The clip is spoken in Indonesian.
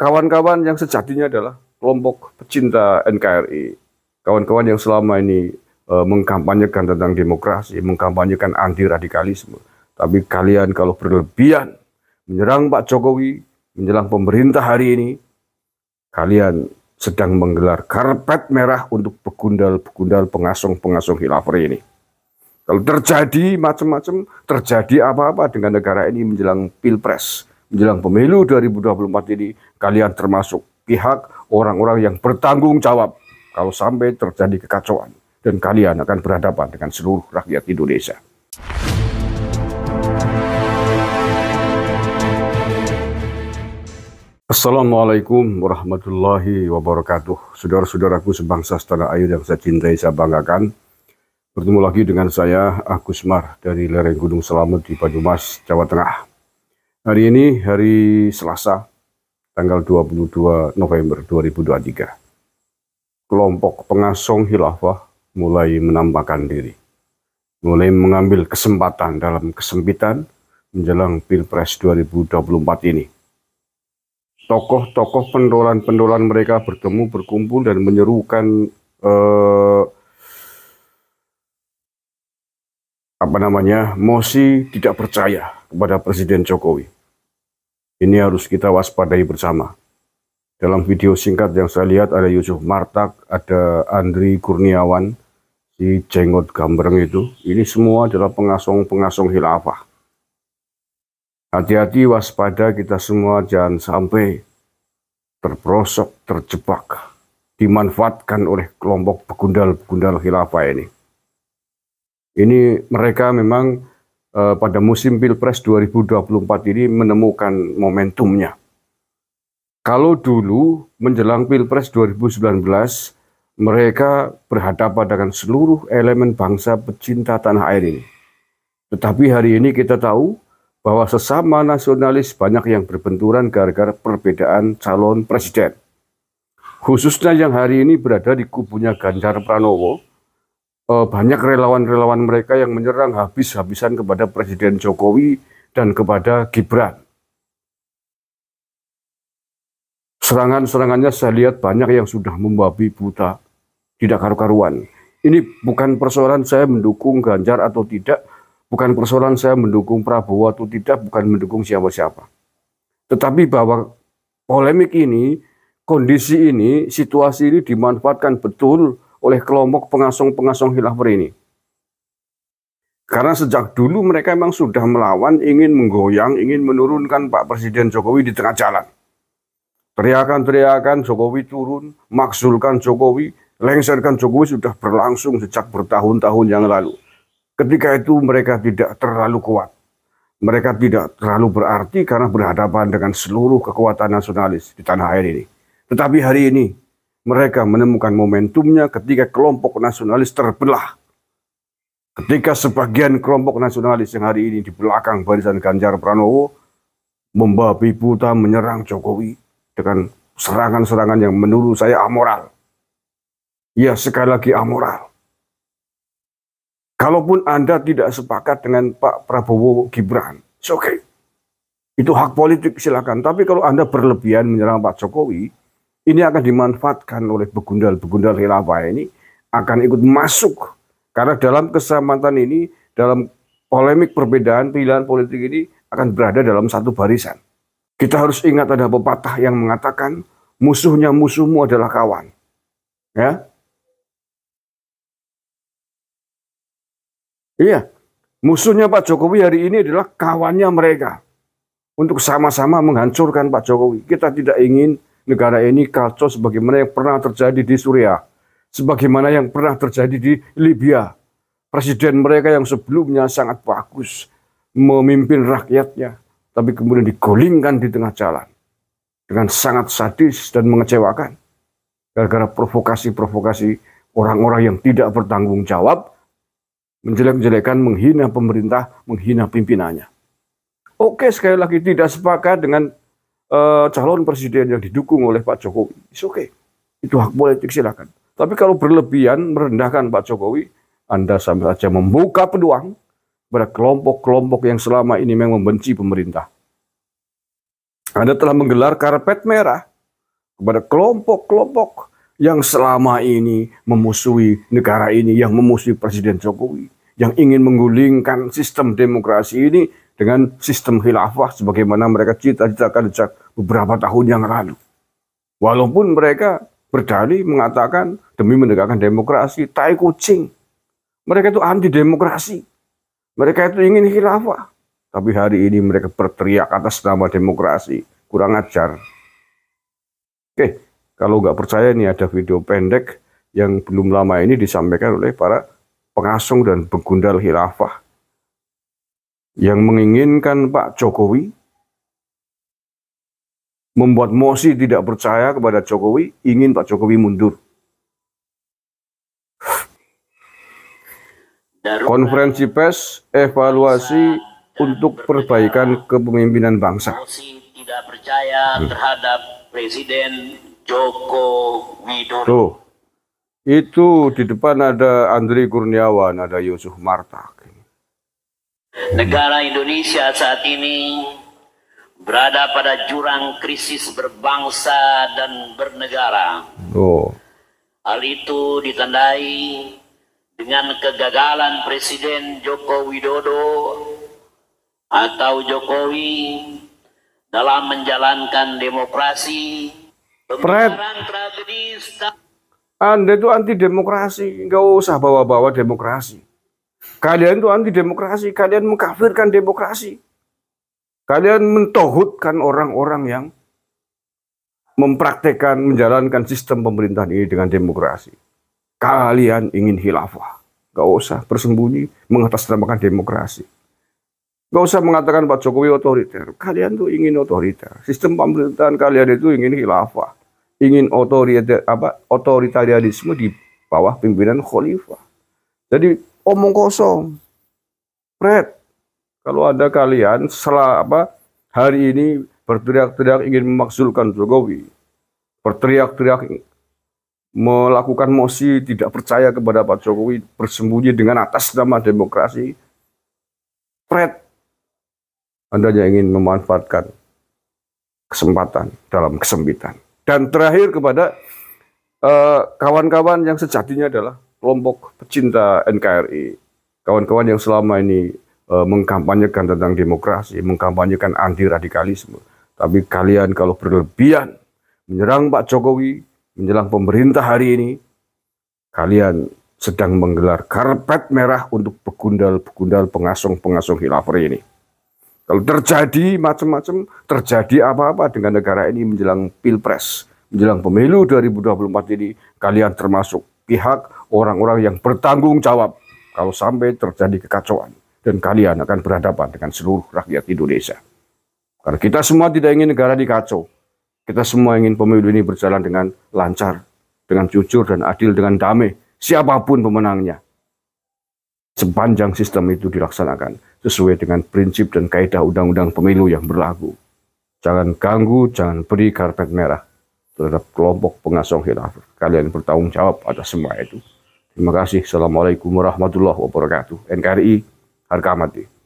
kawan-kawan yang sejatinya adalah kelompok pecinta NKRI, kawan-kawan yang selama ini e, mengkampanyekan tentang demokrasi, mengkampanyekan anti radikalisme. Tapi kalian kalau berlebihan menyerang Pak Jokowi, menjelang pemerintah hari ini, kalian sedang menggelar karpet merah untuk begundal-begundal pengasung-pengasung khilafah ini. Kalau terjadi macam-macam, terjadi apa-apa dengan negara ini menjelang pilpres, menjelang pemilu 2024 ini kalian termasuk pihak orang-orang yang bertanggung jawab kalau sampai terjadi kekacauan dan kalian akan berhadapan dengan seluruh rakyat Indonesia. Assalamualaikum warahmatullahi wabarakatuh. Saudara-saudaraku sebangsa setanah air yang saya cintai, saya banggakan. Bertemu lagi dengan saya, Agus Mar, dari lereng Gunung Selamet di Banyumas, Jawa Tengah. Hari ini hari Selasa, tanggal 22 November 2023. Kelompok pengasong hilafah mulai menampakkan diri, mulai mengambil kesempatan dalam kesempitan menjelang Pilpres 2024 ini. Tokoh-tokoh pendolan-pendolan mereka bertemu, berkumpul, dan menyerukan eh, apa namanya mosi tidak percaya kepada Presiden Jokowi. Ini harus kita waspadai bersama. Dalam video singkat yang saya lihat ada Yusuf Martak, ada Andri Kurniawan, si jenggot gambreng itu. Ini semua adalah pengasong-pengasong hilafah Hati-hati waspada kita semua jangan sampai terprosok terjebak, dimanfaatkan oleh kelompok begundal-begundal hilafah ini. Ini mereka memang uh, pada musim Pilpres 2024 ini menemukan momentumnya. Kalau dulu menjelang Pilpres 2019 mereka berhadapan dengan seluruh elemen bangsa pecinta tanah air ini. Tetapi hari ini kita tahu bahwa sesama nasionalis banyak yang berbenturan gara-gara perbedaan calon presiden. Khususnya yang hari ini berada di kubunya Ganjar Pranowo, uh, banyak relawan-relawan mereka yang menyerang habis-habisan kepada Presiden Jokowi dan kepada Gibran. Serangan-serangannya saya lihat banyak yang sudah membabi buta, tidak karu-karuan. Ini bukan persoalan saya mendukung Ganjar atau tidak, bukan persoalan saya mendukung Prabowo atau tidak, bukan mendukung siapa-siapa. Tetapi bahwa polemik ini, kondisi ini, situasi ini dimanfaatkan betul oleh kelompok pengasong-pengasong khilafah ini. Karena sejak dulu mereka memang sudah melawan, ingin menggoyang, ingin menurunkan Pak Presiden Jokowi di tengah jalan. Teriakan-teriakan Jokowi turun, maksulkan Jokowi, lengserkan Jokowi sudah berlangsung sejak bertahun-tahun yang lalu. Ketika itu mereka tidak terlalu kuat. Mereka tidak terlalu berarti karena berhadapan dengan seluruh kekuatan nasionalis di tanah air ini. Tetapi hari ini mereka menemukan momentumnya ketika kelompok nasionalis terbelah. Ketika sebagian kelompok nasionalis yang hari ini di belakang barisan Ganjar Pranowo membabi buta menyerang Jokowi dengan serangan-serangan yang menurut saya amoral. Ya, sekali lagi amoral. Kalaupun Anda tidak sepakat dengan Pak Prabowo Gibran, oke, okay. Itu hak politik silakan. Tapi kalau Anda berlebihan menyerang Pak Jokowi, ini akan dimanfaatkan oleh begundal-begundal khilafah ini akan ikut masuk karena dalam keselamatan ini dalam polemik perbedaan pilihan politik ini akan berada dalam satu barisan. Kita harus ingat ada pepatah yang mengatakan musuhnya musuhmu adalah kawan. Ya. Iya, musuhnya Pak Jokowi hari ini adalah kawannya mereka untuk sama-sama menghancurkan Pak Jokowi. Kita tidak ingin negara ini kacau sebagaimana yang pernah terjadi di Suriah, sebagaimana yang pernah terjadi di Libya. Presiden mereka yang sebelumnya sangat bagus memimpin rakyatnya, tapi kemudian digolingkan di tengah jalan dengan sangat sadis dan mengecewakan gara-gara provokasi-provokasi orang-orang yang tidak bertanggung jawab menjelek-jelekan, menghina pemerintah, menghina pimpinannya. Oke, sekali lagi tidak sepakat dengan uh, calon presiden yang didukung oleh Pak Jokowi. oke. okay. Itu hak politik silakan. Tapi kalau berlebihan merendahkan Pak Jokowi, Anda sama saja membuka peluang pada kelompok-kelompok yang selama ini memang membenci pemerintah. Anda telah menggelar karpet merah kepada kelompok-kelompok yang selama ini memusuhi negara ini, yang memusuhi Presiden Jokowi, yang ingin menggulingkan sistem demokrasi ini dengan sistem khilafah sebagaimana mereka cita-citakan sejak beberapa tahun yang lalu. Walaupun mereka berdali mengatakan demi menegakkan demokrasi, tai kucing. Mereka itu anti demokrasi. Mereka itu ingin khilafah. Tapi hari ini mereka berteriak atas nama demokrasi. Kurang ajar. Oke, kalau nggak percaya ini ada video pendek yang belum lama ini disampaikan oleh para pengasung dan begundal khilafah yang menginginkan Pak Jokowi membuat mosi tidak percaya kepada Jokowi, ingin Pak Jokowi mundur. Konferensi pers evaluasi untuk perbaikan kepemimpinan bangsa. Tidak percaya hmm. terhadap Presiden Joko Widodo. itu di depan ada Andri Kurniawan, ada Yusuf Martak Hmm. Negara Indonesia saat ini berada pada jurang krisis berbangsa dan bernegara. Oh. Hal itu ditandai dengan kegagalan Presiden Joko Widodo atau Jokowi dalam menjalankan demokrasi. Fred, Anda itu anti demokrasi, nggak usah bawa-bawa demokrasi. Kalian itu anti demokrasi, kalian mengkafirkan demokrasi. Kalian mentohutkan orang-orang yang mempraktekkan, menjalankan sistem pemerintahan ini dengan demokrasi. Kalian ingin hilafah. Gak usah bersembunyi mengatasnamakan demokrasi. Gak usah mengatakan Pak Jokowi otoriter. Kalian tuh ingin otoriter. Sistem pemerintahan kalian itu ingin hilafah, Ingin otoriter, apa, otoritarianisme di bawah pimpinan khalifah. Jadi omong kosong. Fred, kalau ada kalian setelah apa hari ini berteriak-teriak ingin memaksulkan Jokowi, berteriak-teriak melakukan mosi tidak percaya kepada Pak Jokowi, bersembunyi dengan atas nama demokrasi, Fred, Anda hanya ingin memanfaatkan kesempatan dalam kesempitan. Dan terakhir kepada eh, kawan-kawan uh, kawan -kawan yang sejatinya adalah kelompok pecinta NKRI, kawan-kawan yang selama ini e, mengkampanyekan tentang demokrasi, mengkampanyekan anti radikalisme. Tapi kalian kalau berlebihan menyerang Pak Jokowi, menjelang pemerintah hari ini, kalian sedang menggelar karpet merah untuk begundal-begundal pengasung-pengasung khilafah ini. Kalau terjadi macam-macam, terjadi apa-apa dengan negara ini menjelang pilpres, menjelang pemilu 2024 ini, kalian termasuk pihak orang-orang yang bertanggung jawab kalau sampai terjadi kekacauan dan kalian akan berhadapan dengan seluruh rakyat Indonesia. Karena kita semua tidak ingin negara dikacau. Kita semua ingin pemilu ini berjalan dengan lancar, dengan jujur dan adil, dengan damai, siapapun pemenangnya. Sepanjang sistem itu dilaksanakan sesuai dengan prinsip dan kaidah undang-undang pemilu yang berlaku. Jangan ganggu, jangan beri karpet merah terhadap kelompok pengasuh hilaf. Kalian bertanggung jawab atas semua itu. Terima kasih. Assalamualaikum warahmatullahi wabarakatuh. NKRI, harga mati.